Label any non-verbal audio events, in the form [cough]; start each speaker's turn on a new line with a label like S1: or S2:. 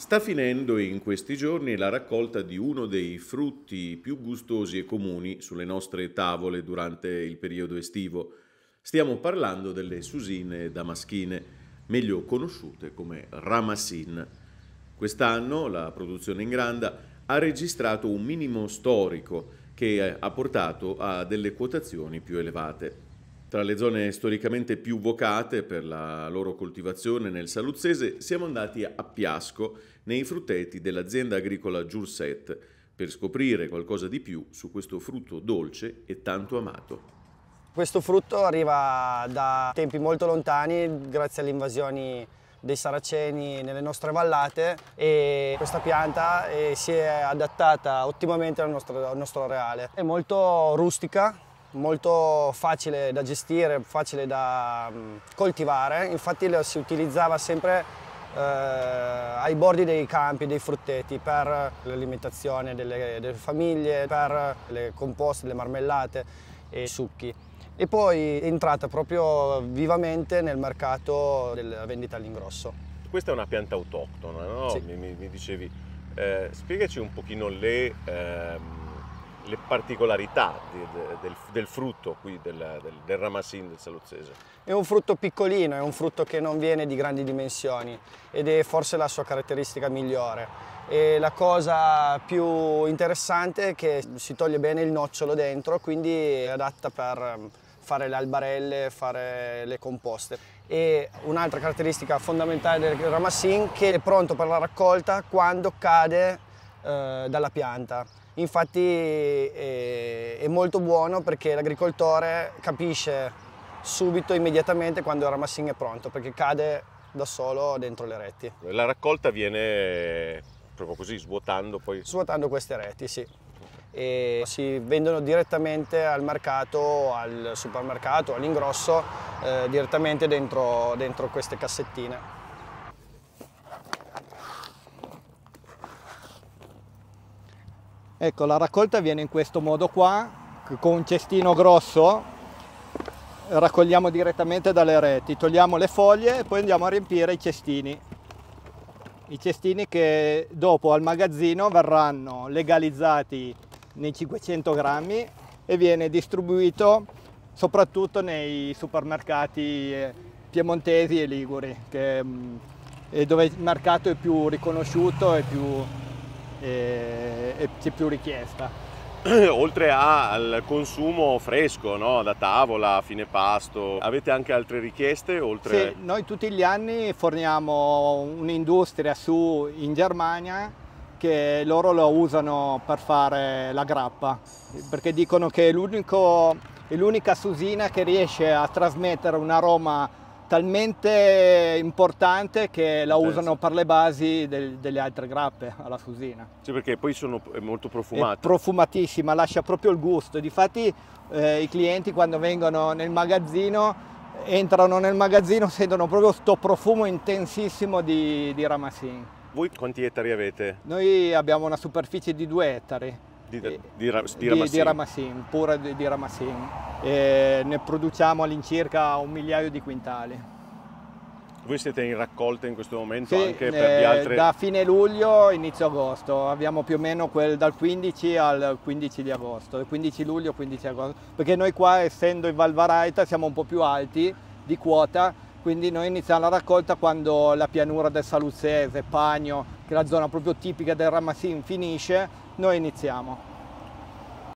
S1: Sta finendo in questi giorni la raccolta di uno dei frutti più gustosi e comuni sulle nostre tavole durante il periodo estivo. Stiamo parlando delle susine damaschine, meglio conosciute come ramassin. Quest'anno la produzione in Granda ha registrato un minimo storico che ha portato a delle quotazioni più elevate. Tra le zone storicamente più vocate per la loro coltivazione nel saluzzese siamo andati a Piasco, nei frutteti dell'azienda agricola Giurset, per scoprire qualcosa di più su questo frutto dolce e tanto amato.
S2: Questo frutto arriva da tempi molto lontani grazie alle invasioni dei saraceni nelle nostre vallate e questa pianta eh, si è adattata ottimamente al nostro, al nostro areale. È molto rustica, molto facile da gestire, facile da mm, coltivare, infatti lo si utilizzava sempre eh, ai bordi dei campi, dei frutteti, per l'alimentazione delle, delle famiglie, per le composte, le marmellate e i succhi. E poi è entrata proprio vivamente nel mercato della vendita all'ingrosso.
S1: Questa è una pianta autoctona, no? Sì. Mi, mi, dicevi. Eh, spiegaci un pochino le... Ehm le particolarità di, de, del, del, frutto qui del, del, del ramassin del saluzzese.
S3: È
S2: un frutto piccolino, è un frutto che non viene di grandi dimensioni ed è forse la sua caratteristica migliore. E la cosa più interessante è che si toglie bene il nocciolo dentro, quindi è adatta per ehm, fare le albarelle, fare le composte. E un'altra caratteristica fondamentale del ramassin che è pronto per la raccolta quando cade eh, dalla pianta. Infatti è, eh, è molto buono perché l'agricoltore capisce subito, immediatamente, quando il ramassing è pronto, perché cade da solo dentro le reti.
S1: La raccolta
S2: viene proprio così, svuotando poi? Svuotando queste reti, sì. E si vendono direttamente al mercato, al supermercato, all'ingrosso, eh, direttamente dentro, dentro queste cassettine.
S3: Ecco, la raccolta viene in questo modo qua, con un cestino grosso raccogliamo direttamente dalle reti, togliamo le foglie e poi andiamo a riempire i cestini. I cestini che dopo al magazzino verranno legalizzati nei 500 grammi e viene distribuito soprattutto nei supermercati eh, piemontesi e liguri, che mm, dove il mercato è più riconosciuto e più e, e c'è più richiesta [clears throat] oltre
S1: al consumo fresco no? da tavola a fine pasto avete anche altre richieste oltre... sì,
S3: noi tutti gli anni forniamo un'industria su in Germania che loro lo usano per fare la grappa perché dicono che è, è l'unica susina che riesce a trasmettere un aroma talmente importante che la Penso. usano per le basi del, delle altre grappe alla fusina.
S1: Sì, perché poi sono, è molto profumata. È
S3: profumatissima, lascia proprio il gusto. Difatti eh, i clienti quando vengono nel magazzino entrano nel magazzino sentono proprio questo profumo intensissimo di, di Ramassin. Voi
S1: quanti ettari avete?
S3: Noi abbiamo una superficie di due ettari
S1: di, di, di, Ramassin. di
S3: Ramassin, pura di, Ramassin. E ne produciamo all'incirca un migliaio di quintali.
S1: Voi siete in raccolta in questo momento sì, anche per gli eh, altri? Da
S3: fine luglio, inizio agosto, abbiamo più o meno quel dal 15 al 15 di agosto, 15 luglio 15 agosto, perché noi qua essendo in Valvaraita siamo un po' più alti di quota, quindi noi iniziamo la raccolta quando la pianura del Saluzese, Pagno, che è la zona proprio tipica del Ramassin, finisce noi iniziamo.